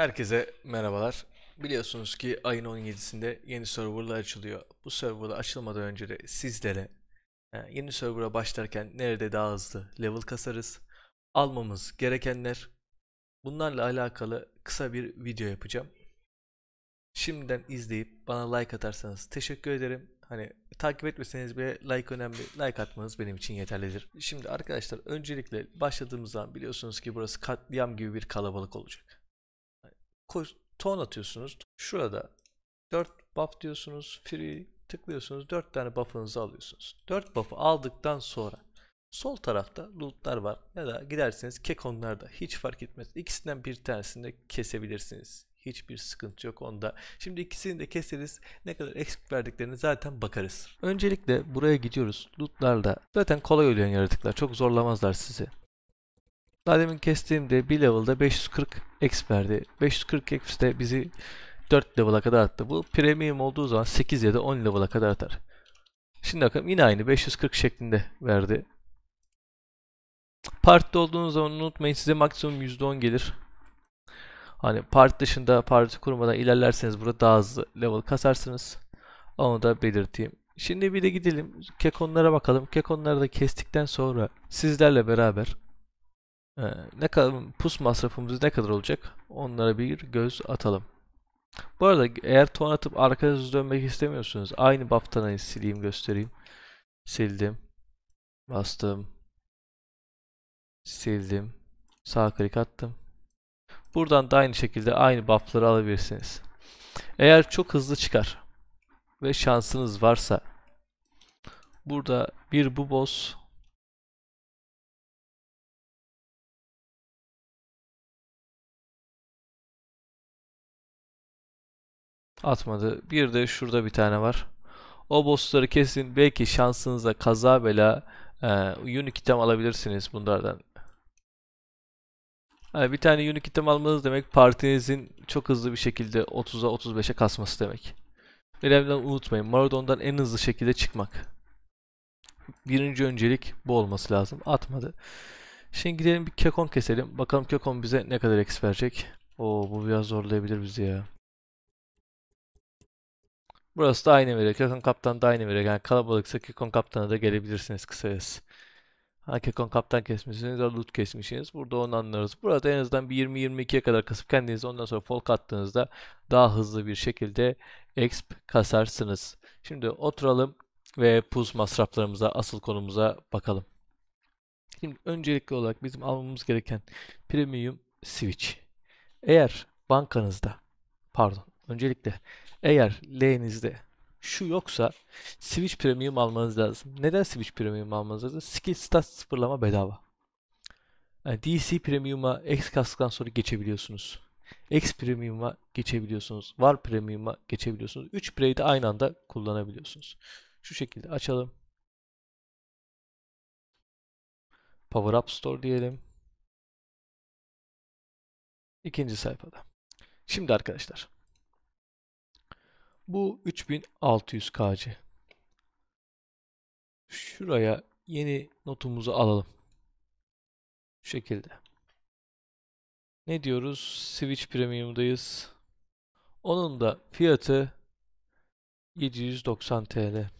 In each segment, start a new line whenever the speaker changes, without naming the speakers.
Herkese merhabalar. Biliyorsunuz ki ayın 17'sinde yeni serverlar açılıyor. Bu serverlar açılmadan önce de sizlere e, yeni server'a başlarken nerede daha hızlı level kasarız, almamız gerekenler bunlarla alakalı kısa bir video yapacağım. Şimdiden izleyip bana like atarsanız teşekkür ederim. Hani takip etmeseniz bile like önemli. Like atmanız benim için yeterlidir. Şimdi arkadaşlar öncelikle başladığımız zaman biliyorsunuz ki burası katliam gibi bir kalabalık olacak ton atıyorsunuz. Şurada 4 buff diyorsunuz. Free tıklıyorsunuz. 4 tane buff'ınızı alıyorsunuz. 4 buff'ı aldıktan sonra sol tarafta lootlar var. Ya da giderseniz kekonlar da hiç fark etmez. İkisinden bir tanesini de kesebilirsiniz. Hiçbir sıkıntı yok onda. Şimdi ikisini de keseriz. Ne kadar eksik verdiklerini zaten bakarız. Öncelikle buraya gidiyoruz. Lootlarla. Zaten kolay ölen yaratıklar. Çok zorlamazlar sizi. Daha demin kestiğimde bir level'da 540 X verdi. 540 X de bizi 4 level'a kadar attı. Bu premium olduğu zaman 8 ya da 10 level'a kadar atar. Şimdi bakalım yine aynı 540 şeklinde verdi. Partide olduğunuz zaman unutmayın size maksimum %10 gelir. Hani part dışında parti kurmadan ilerlerseniz burada daha hızlı level kasarsınız. Onu da belirteyim. Şimdi bir de gidelim kekonlara bakalım. Kekonları da kestikten sonra sizlerle beraber ee, ne kadar pus masrafımız ne kadar olacak? Onlara bir göz atalım. Bu arada eğer ton atıp arkanızı dönmek istemiyorsunuz. Aynı baftanayı hani sileyim göstereyim. Sildim. Bastım. Sildim. Sağ klik attım. Buradan da aynı şekilde aynı buff'ları alabilirsiniz. Eğer çok hızlı çıkar ve şansınız varsa burada bir bu boss Atmadı. Bir de şurada bir tane var. O bossları kesin. Belki şansınıza kaza bela e, unique item alabilirsiniz bunlardan. Yani bir tane unique item almanız demek partinizin çok hızlı bir şekilde 30'a 35'e kasması demek. Önemli unutmayın. Maradon'dan en hızlı şekilde çıkmak. Birinci öncelik bu olması lazım. Atmadı. Şimdi gidelim bir kekon keselim. Bakalım kekon bize ne kadar eks verecek. Oo bu biraz zorlayabilir bizi ya. Burası da aynı veriyor. Kekon Kaptan da aynı veriyor. Yani kalabalıksa Kekon Kaptan'a da gelebilirsiniz kısacası. Ha Kekon Kaptan kesmişsiniz ya loot kesmişsiniz. Burada onu anlarız. Burada en azından bir 20-22'ye kadar kasıp kendinizi ondan sonra folk attığınızda daha hızlı bir şekilde exp kasarsınız. Şimdi oturalım ve puz masraflarımıza, asıl konumuza bakalım. Şimdi öncelikli olarak bizim almamız gereken premium switch. Eğer bankanızda pardon Öncelikle eğer L'nizde şu yoksa Switch Premium almanız lazım. Neden Switch Premium almanız lazım? Skill stat sıfırlama bedava. Yani DC Premium'a X kasktan sonra geçebiliyorsunuz. X Premium'a geçebiliyorsunuz. Var Premium'a geçebiliyorsunuz. 3 bireyi aynı anda kullanabiliyorsunuz. Şu şekilde açalım. Power Up Store diyelim. İkinci sayfada. Şimdi arkadaşlar bu 3600 KC. Şuraya yeni notumuzu alalım. Şu şekilde. Ne diyoruz? Switch Premium'dayız. Onun da fiyatı 790 TL.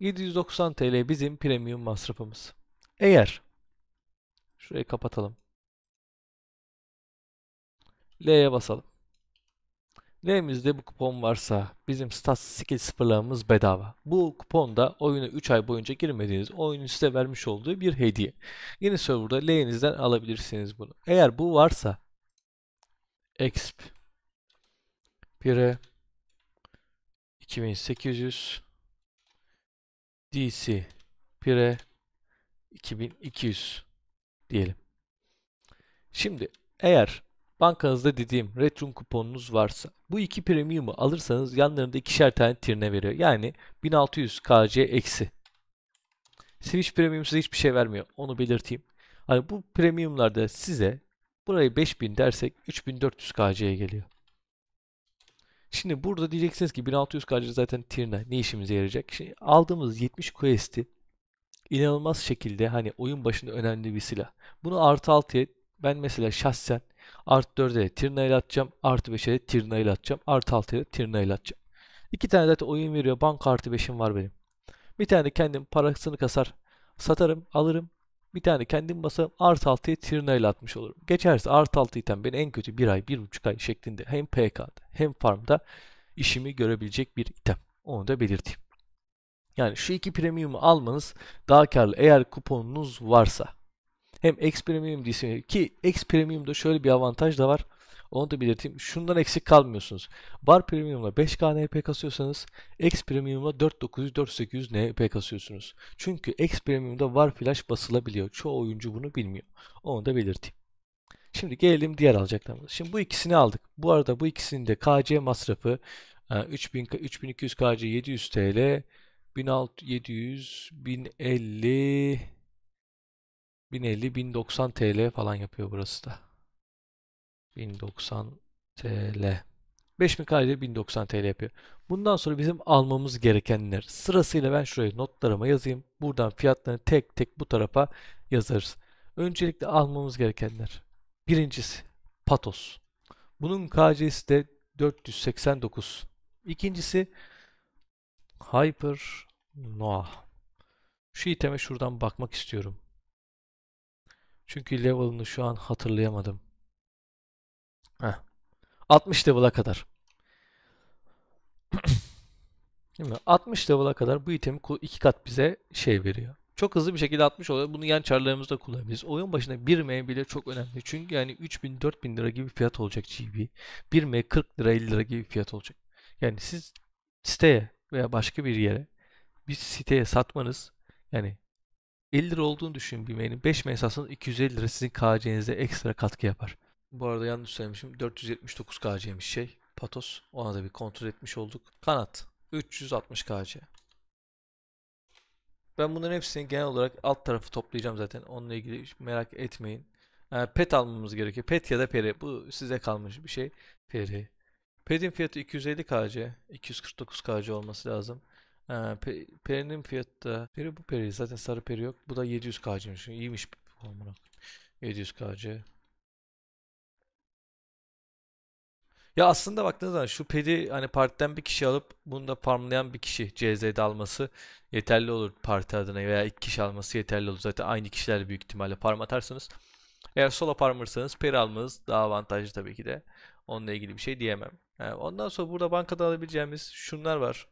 790 TL bizim premium masrafımız. Eğer şurayı kapatalım. L'ye basalım. Remizde bu kupon varsa bizim stat skill sıfırlamamız bedava. Bu kupon da oyuna 3 ay boyunca girmediğiniz oyunun size vermiş olduğu bir hediye. Yeni serverda leğenizden alabilirsiniz bunu. Eğer bu varsa exp pire 2800 DC pire 2200 diyelim. Şimdi eğer Bankanızda dediğim return kuponunuz varsa bu iki premiumu alırsanız yanlarında ikişer tane tirne veriyor. Yani 1600 KC eksi. Switch Premium size hiçbir şey vermiyor. Onu belirteyim. Hani bu premiumlarda size burayı 5000 dersek 3400 KC'ye geliyor. Şimdi burada diyeceksiniz ki 1600 KC zaten tirne ne işimize yarayacak? Şimdi aldığımız 70 quest'i inanılmaz şekilde hani oyun başında önemli bir silah. Bunu artı altıya ben mesela şahsen Artı 4'e tirnayla atacağım. Artı 5'e tirnayla atacağım. Artı 6'ya tirnayla atacağım. İki tane zaten oyun veriyor. Banka artı 5'im var benim. Bir tane kendim parasını kasar satarım alırım. Bir tane kendim basarım artı 6'ya tirnayla atmış olurum. Geçerse artı 6 item beni en kötü 1 ay 1,5 ay şeklinde hem PK'da hem farmda işimi görebilecek bir item. Onu da belirteyim. Yani şu iki premium'u almanız daha karlı eğer kuponunuz varsa hem X Premium DC'ye ki X Premium'da şöyle bir avantaj da var. Onu da belirteyim. Şundan eksik kalmıyorsunuz. Bar Premium'la 5K NP kasıyorsanız X Premium'la 4900-4800 NP kasıyorsunuz. Çünkü X Premium'da var flash basılabiliyor. Çoğu oyuncu bunu bilmiyor. Onu da belirteyim. Şimdi gelelim diğer alacaklarımız Şimdi bu ikisini aldık. Bu arada bu ikisinin de KC masrafı 3000, 3200 KC 700 TL 1600 1050 1050-1090 TL falan yapıyor burası da. 1090 TL. 5000 karede 1090 TL yapıyor. Bundan sonra bizim almamız gerekenler. Sırasıyla ben şuraya notlarıma yazayım. Buradan fiyatlarını tek tek bu tarafa yazarız. Öncelikle almamız gerekenler. Birincisi Patos. Bunun KC'si de 489. İkincisi Hyper Noah. Şu iteme şuradan bakmak istiyorum. Çünkü level'ını şu an hatırlayamadım. Heh. 60 level'a kadar. 60 level'a kadar bu item iki kat bize şey veriyor. Çok hızlı bir şekilde 60 oluyor. Bunu yan çarlarımızda kullanabiliriz. Oyun başına 1 M bile çok önemli. Çünkü yani 3000 4000 lira gibi fiyat olacak GB. 1 M 40 lira 50 lira gibi fiyat olacak. Yani siz siteye veya başka bir yere bir siteye satmanız yani 50 lira olduğunu düşünün bir mailin. 5 mail satsanız 250 lira sizin KC'nize ekstra katkı yapar. Bu arada yanlış söylemişim. 479 KC'miş şey. Patos. Ona da bir kontrol etmiş olduk. Kanat. 360 KC. Ben bunların hepsini genel olarak alt tarafı toplayacağım zaten. Onunla ilgili merak etmeyin. Ee, pet almamız gerekiyor. Pet ya da peri. Bu size kalmış bir şey. Peri. Pedin fiyatı 250 KC. 249 KC olması lazım. Ha, ee, pe perinin fiyatı da. Peri bu peri. Zaten sarı peri yok. Bu da 700kc'ymiş. İyiymiş. Amına. 700kc. Ya aslında baktığınız zaman şu pedi hani partiden bir kişi alıp bunu da farmlayan bir kişi CZ'de alması yeterli olur parti adına veya iki kişi alması yeterli olur. Zaten aynı kişiler büyük ihtimalle farm atarsanız. Eğer solo farmersanız peri almanız daha avantajlı tabii ki de. Onunla ilgili bir şey diyemem. Yani ee, ondan sonra burada bankada alabileceğimiz şunlar var.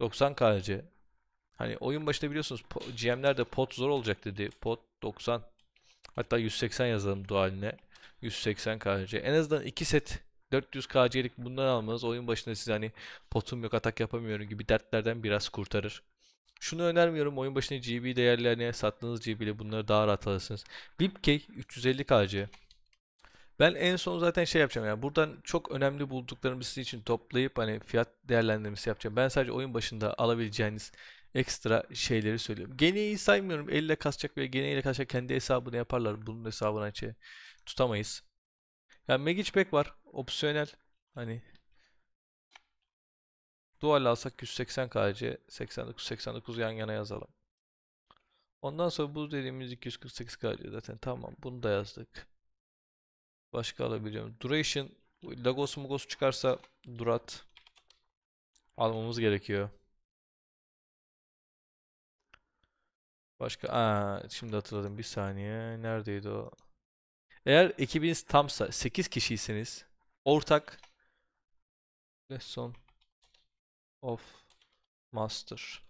90 KC. Hani oyun başında biliyorsunuz GM'ler de pot zor olacak dedi. Pot 90. Hatta 180 yazalım dualine. 180 KC. En azından 2 set 400 KC'lik bundan almanız oyun başında sizi hani potum yok atak yapamıyorum gibi dertlerden biraz kurtarır. Şunu önermiyorum oyun başında GB değerlerine sattığınız GB ile bunları daha rahat alırsınız. Bipkey 350 KC. Ben en son zaten şey yapacağım yani buradan çok önemli bulduklarımı sizin için toplayıp hani fiyat değerlendirmesi yapacağım. Ben sadece oyun başında alabileceğiniz ekstra şeyleri söylüyorum. Geneyi saymıyorum. Elle kasacak ve geneyle kasacak kendi hesabını yaparlar. Bunun hesabını hiç şey tutamayız. Yani Magic Pack var. Opsiyonel. Hani Dual alsak 180 KC 89 89 yan yana yazalım. Ondan sonra bu dediğimiz 248 KC zaten tamam bunu da yazdık. Başka alabiliyorum. Duration. Lagos Mugos çıkarsa Durat almamız gerekiyor. Başka Aa, şimdi hatırladım bir saniye. Neredeydi o? Eğer ekibiniz tamsa 8 kişiyseniz ortak lesson of master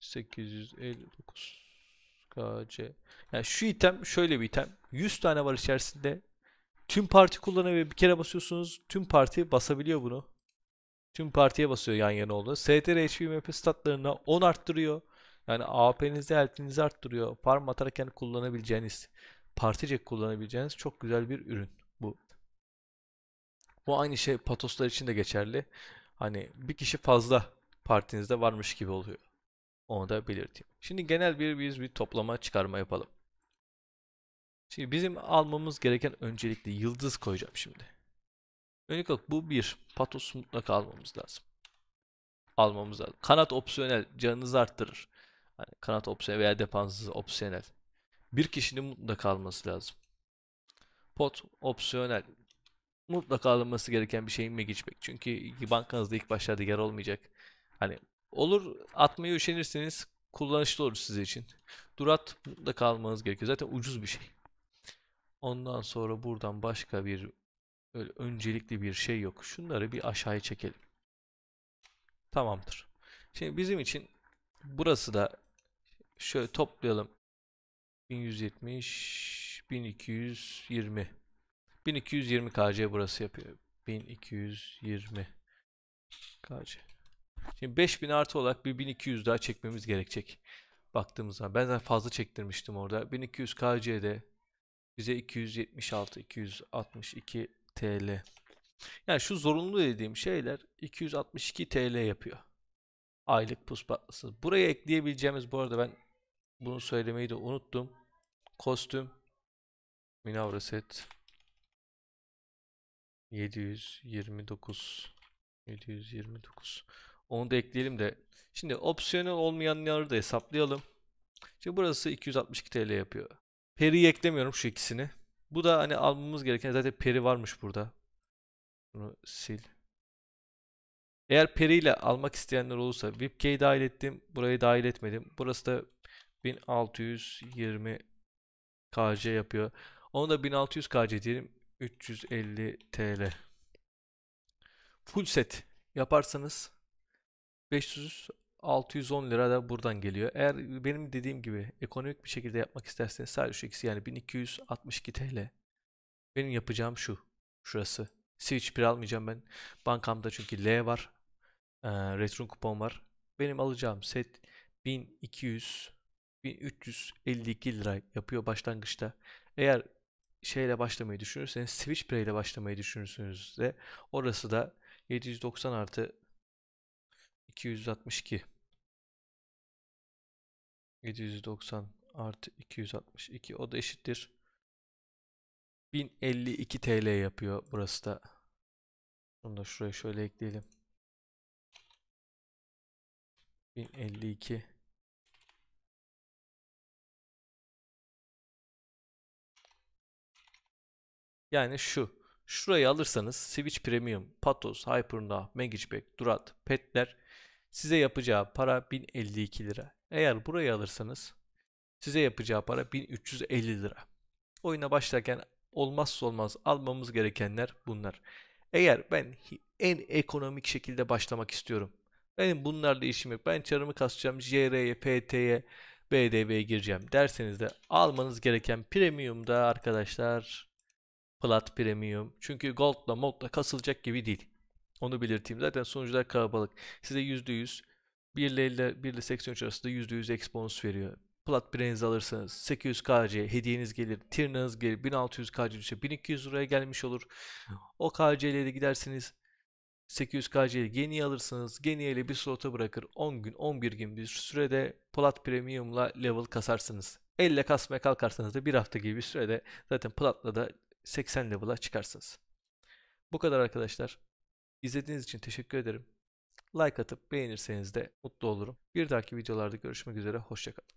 859 kc. Yani şu item şöyle bir item. 100 tane var içerisinde. Tüm parti kullanabiliyor. Bir kere basıyorsunuz. Tüm parti basabiliyor bunu. Tüm partiye basıyor yan yana oldu. STR HVMP statlarına 10 arttırıyor. Yani AP'nizi, eltinizi arttırıyor. parma atarken kullanabileceğiniz, partice kullanabileceğiniz çok güzel bir ürün bu. Bu aynı şey patoslar için de geçerli. Hani bir kişi fazla partinizde varmış gibi oluyor. Onu da belirteyim. Şimdi genel bir biz bir toplama çıkarma yapalım. Şimdi bizim almamız gereken öncelikle yıldız koyacağım şimdi. Öncelikle bu bir. Patos mutlaka almamız lazım. Almamız lazım. Kanat opsiyonel. Canınızı arttırır. Yani kanat opsiyonel veya depansınız opsiyonel. Bir kişinin mutlaka alması lazım. Pot opsiyonel. Mutlaka alınması gereken bir şey mi geçmek. Çünkü bankanızda ilk başlarda yer olmayacak. Hani olur atmayı üşenirseniz kullanışlı olur size için. Durat mutlaka almanız gerekiyor. Zaten ucuz bir şey. Ondan sonra buradan başka bir öncelikli bir şey yok. Şunları bir aşağıya çekelim. Tamamdır. Şimdi bizim için burası da şöyle toplayalım. 1170 1220 1220 KC burası yapıyor. 1220 KC. Şimdi 5000 artı olarak bir 1200 daha çekmemiz gerekecek. Baktığımızda ben zaten fazla çektirmiştim orada. 1200 KC'de bize 276 262 TL. Yani şu zorunlu dediğim şeyler 262 TL yapıyor. Aylık puspatlısı. Buraya ekleyebileceğimiz bu arada ben bunu söylemeyi de unuttum. Kostüm Minavra set 729 729 onu da ekleyelim de şimdi opsiyonel olmayanları da hesaplayalım. Şimdi burası 262 TL yapıyor. Peri eklemiyorum şu ikisini. Bu da hani almamız gereken zaten peri varmış burada. Bunu sil. Eğer peri ile almak isteyenler olursa VIPK'yi dahil ettim. Burayı dahil etmedim. Burası da 1620 KC yapıyor. Onu da 1600 KC diyelim. 350 TL. Full set yaparsanız 500 610 lira da buradan geliyor. Eğer benim dediğim gibi ekonomik bir şekilde yapmak isterseniz sadece şu ikisi yani 1262 TL. Benim yapacağım şu. Şurası. Switch 1 almayacağım ben. Bankamda çünkü L var. E, ee, return kupon var. Benim alacağım set 1200 1352 lira yapıyor başlangıçta. Eğer şeyle başlamayı düşünürseniz Switch Play ile başlamayı düşünürsünüz de orası da 790 artı 262 790 artı 262 o da eşittir. 1052 TL yapıyor burası da. Bunu da şuraya şöyle ekleyelim. 1052 Yani şu. Şurayı alırsanız Switch Premium, Patos, Hyperna, Magicback, Durat, Petler size yapacağı para 1052 lira. Eğer burayı alırsanız size yapacağı para 1350 lira. Oyuna başlarken olmazsa olmaz almamız gerekenler bunlar. Eğer ben en ekonomik şekilde başlamak istiyorum. Benim bunlarla işim yok. Ben çarımı kasacağım. JR'ye, PT'ye, BDV'ye gireceğim derseniz de almanız gereken premium da arkadaşlar plat premium. Çünkü gold'la modla kasılacak gibi değil. Onu belirteyim. Zaten sonuçlar kalabalık. Size %100 1 ile 1 ile 83 arasında %100 ekspons veriyor. Plat Brains alırsanız 800 KC hediyeniz gelir, tırnağınız gelir, 1600 KC düşer, 1200 liraya gelmiş olur. O KC ile de gidersiniz 800 KC ile Geni'yi alırsınız. Geni'ye ile bir slota bırakır 10 gün 11 gün bir sürede Plat Premium'la level kasarsınız. Elle kasmaya kalkarsanız da bir hafta gibi bir sürede zaten Plat'la da 80 level'a çıkarsınız. Bu kadar arkadaşlar. İzlediğiniz için teşekkür ederim. Like atıp beğenirseniz de mutlu olurum. Bir dahaki videolarda görüşmek üzere. Hoşçakalın.